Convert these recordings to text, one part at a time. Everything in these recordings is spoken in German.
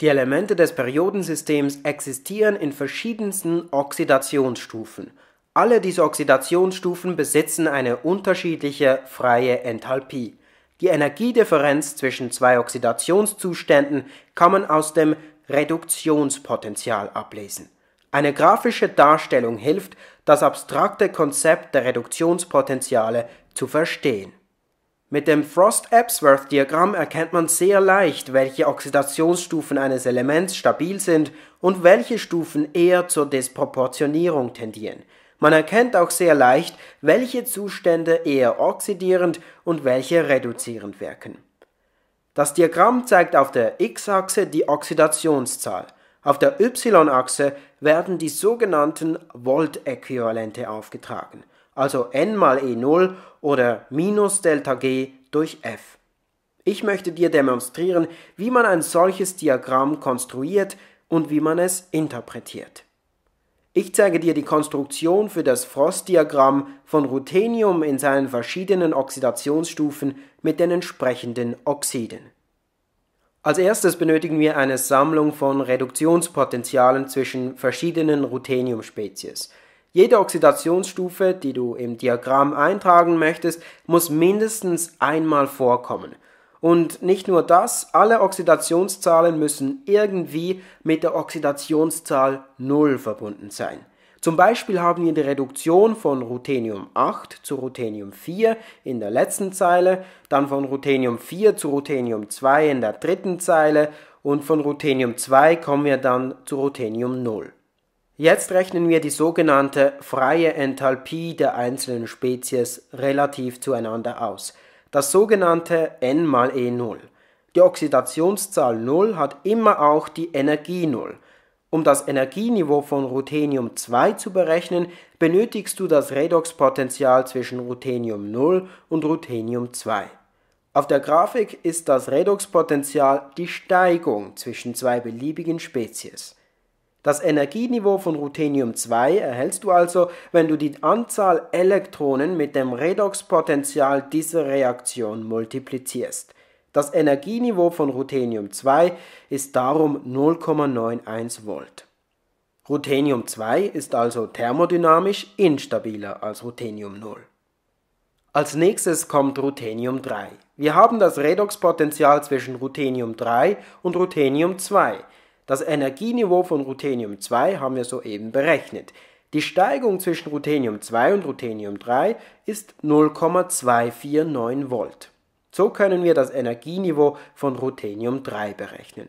Die Elemente des Periodensystems existieren in verschiedensten Oxidationsstufen. Alle diese Oxidationsstufen besitzen eine unterschiedliche freie Enthalpie. Die Energiedifferenz zwischen zwei Oxidationszuständen kann man aus dem Reduktionspotenzial ablesen. Eine grafische Darstellung hilft, das abstrakte Konzept der Reduktionspotenziale zu verstehen mit dem frost epsworth diagramm erkennt man sehr leicht, welche Oxidationsstufen eines Elements stabil sind und welche Stufen eher zur Disproportionierung tendieren. Man erkennt auch sehr leicht, welche Zustände eher oxidierend und welche reduzierend wirken. Das Diagramm zeigt auf der x-Achse die Oxidationszahl, auf der y-Achse werden die sogenannten Volt-Äquivalente aufgetragen also n mal E0 oder minus Delta G durch F. Ich möchte dir demonstrieren, wie man ein solches Diagramm konstruiert und wie man es interpretiert. Ich zeige dir die Konstruktion für das Frost-Diagramm von Ruthenium in seinen verschiedenen Oxidationsstufen mit den entsprechenden Oxiden. Als erstes benötigen wir eine Sammlung von Reduktionspotentialen zwischen verschiedenen Ruthenium-Spezies – jede Oxidationsstufe, die du im Diagramm eintragen möchtest, muss mindestens einmal vorkommen. Und nicht nur das, alle Oxidationszahlen müssen irgendwie mit der Oxidationszahl 0 verbunden sein. Zum Beispiel haben wir die Reduktion von Ruthenium 8 zu Ruthenium 4 in der letzten Zeile, dann von Ruthenium 4 zu Ruthenium 2 in der dritten Zeile und von Ruthenium 2 kommen wir dann zu Ruthenium 0. Jetzt rechnen wir die sogenannte freie Enthalpie der einzelnen Spezies relativ zueinander aus. Das sogenannte N mal E0. Die Oxidationszahl 0 hat immer auch die Energie 0. Um das Energieniveau von Ruthenium 2 zu berechnen, benötigst du das Redoxpotential zwischen Ruthenium 0 und Ruthenium 2. Auf der Grafik ist das Redoxpotential die Steigung zwischen zwei beliebigen Spezies. Das Energieniveau von Ruthenium-2 erhältst du also, wenn du die Anzahl Elektronen mit dem Redoxpotential dieser Reaktion multiplizierst. Das Energieniveau von Ruthenium-2 ist darum 0,91 Volt. Ruthenium-2 ist also thermodynamisch instabiler als Ruthenium-0. Als nächstes kommt Ruthenium-3. Wir haben das Redoxpotential zwischen Ruthenium-3 und Ruthenium-2. Das Energieniveau von Ruthenium-2 haben wir soeben berechnet. Die Steigung zwischen Ruthenium-2 und Ruthenium-3 ist 0,249 Volt. So können wir das Energieniveau von Ruthenium-3 berechnen.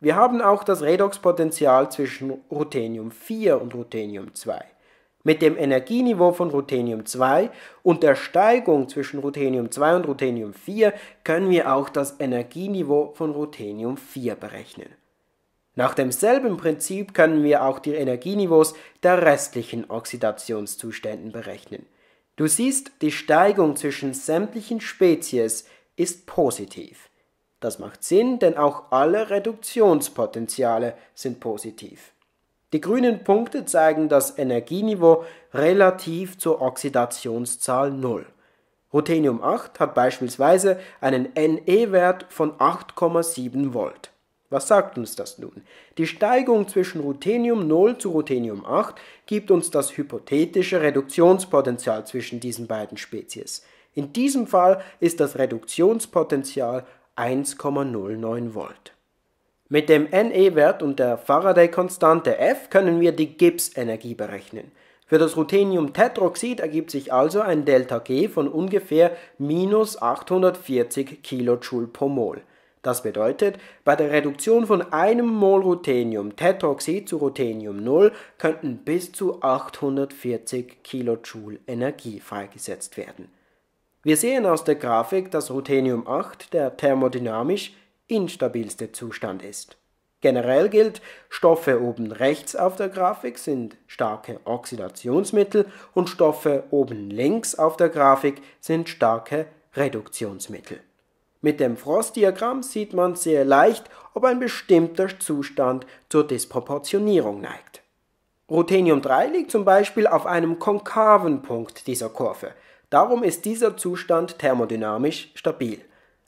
Wir haben auch das Redoxpotential zwischen Ruthenium-4 und Ruthenium-2. Mit dem Energieniveau von Ruthenium-2 und der Steigung zwischen Ruthenium-2 und Ruthenium-4 können wir auch das Energieniveau von Ruthenium-4 berechnen. Nach demselben Prinzip können wir auch die Energieniveaus der restlichen Oxidationszustände berechnen. Du siehst, die Steigung zwischen sämtlichen Spezies ist positiv. Das macht Sinn, denn auch alle Reduktionspotenziale sind positiv. Die grünen Punkte zeigen das Energieniveau relativ zur Oxidationszahl 0. Ruthenium 8 hat beispielsweise einen Ne-Wert von 8,7 Volt. Was sagt uns das nun? Die Steigung zwischen Ruthenium 0 zu Ruthenium 8 gibt uns das hypothetische Reduktionspotenzial zwischen diesen beiden Spezies. In diesem Fall ist das Reduktionspotenzial 1,09 Volt. Mit dem NE-Wert und der Faraday-Konstante F können wir die Gibbs-Energie berechnen. Für das Ruthenium-Tetroxid ergibt sich also ein Δg von ungefähr minus 840 Kilojoule pro Mol. Das bedeutet, bei der Reduktion von einem Mol Ruthenium Tetroxid zu Ruthenium 0 könnten bis zu 840 Kilojoule Energie freigesetzt werden. Wir sehen aus der Grafik, dass Ruthenium 8 der thermodynamisch instabilste Zustand ist. Generell gilt, Stoffe oben rechts auf der Grafik sind starke Oxidationsmittel und Stoffe oben links auf der Grafik sind starke Reduktionsmittel. Mit dem Frost-Diagramm sieht man sehr leicht, ob ein bestimmter Zustand zur Disproportionierung neigt. Ruthenium-3 liegt zum Beispiel auf einem konkaven Punkt dieser Kurve. Darum ist dieser Zustand thermodynamisch stabil.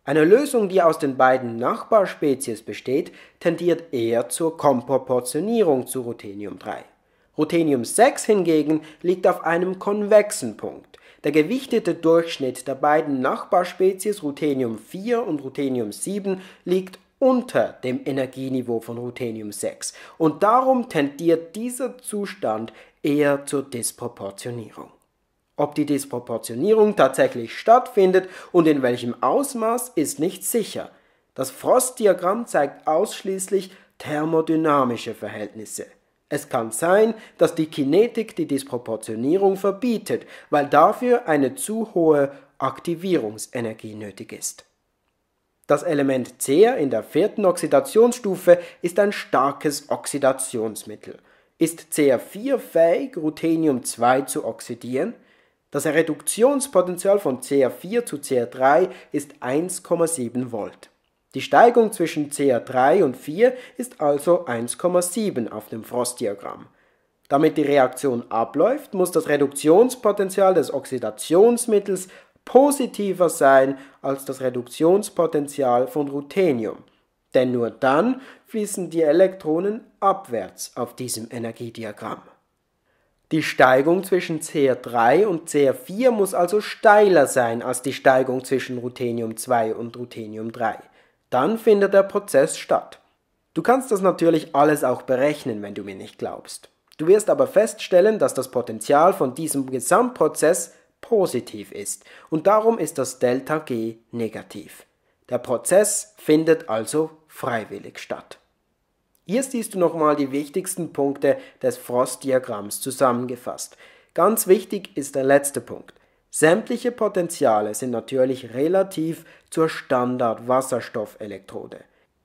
Eine Lösung, die aus den beiden Nachbarspezies besteht, tendiert eher zur Komproportionierung zu Ruthenium-3. Ruthenium-6 hingegen liegt auf einem konvexen Punkt. Der gewichtete Durchschnitt der beiden Nachbarspezies Ruthenium 4 und Ruthenium 7 liegt unter dem Energieniveau von Ruthenium 6 und darum tendiert dieser Zustand eher zur Disproportionierung. Ob die Disproportionierung tatsächlich stattfindet und in welchem Ausmaß ist nicht sicher. Das Frostdiagramm zeigt ausschließlich thermodynamische Verhältnisse. Es kann sein, dass die Kinetik die Disproportionierung verbietet, weil dafür eine zu hohe Aktivierungsenergie nötig ist. Das Element Cr in der vierten Oxidationsstufe ist ein starkes Oxidationsmittel. Ist cr 4 fähig, Ruthenium-2 zu oxidieren? Das Reduktionspotenzial von cr 4 zu cr 3 ist 1,7 Volt. Die Steigung zwischen CA3 und 4 ist also 1,7 auf dem Frostdiagramm. Damit die Reaktion abläuft, muss das Reduktionspotenzial des Oxidationsmittels positiver sein als das Reduktionspotenzial von Ruthenium. Denn nur dann fließen die Elektronen abwärts auf diesem Energiediagramm. Die Steigung zwischen CR3 und CR4 muss also steiler sein als die Steigung zwischen Ruthenium 2 und Ruthenium 3 dann findet der Prozess statt. Du kannst das natürlich alles auch berechnen, wenn du mir nicht glaubst. Du wirst aber feststellen, dass das Potenzial von diesem Gesamtprozess positiv ist und darum ist das Delta G negativ. Der Prozess findet also freiwillig statt. Hier siehst du nochmal die wichtigsten Punkte des Frost-Diagramms zusammengefasst. Ganz wichtig ist der letzte Punkt. Sämtliche Potenziale sind natürlich relativ zur Standard-Wasserstoffelektrode.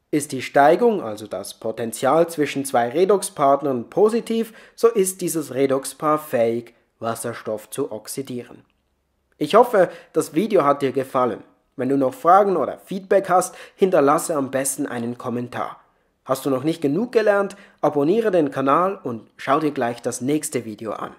Ist die Steigung, also das Potenzial zwischen zwei Redoxpartnern positiv, so ist dieses Redoxpaar fähig, Wasserstoff zu oxidieren. Ich hoffe, das Video hat dir gefallen. Wenn du noch Fragen oder Feedback hast, hinterlasse am besten einen Kommentar. Hast du noch nicht genug gelernt? Abonniere den Kanal und schau dir gleich das nächste Video an.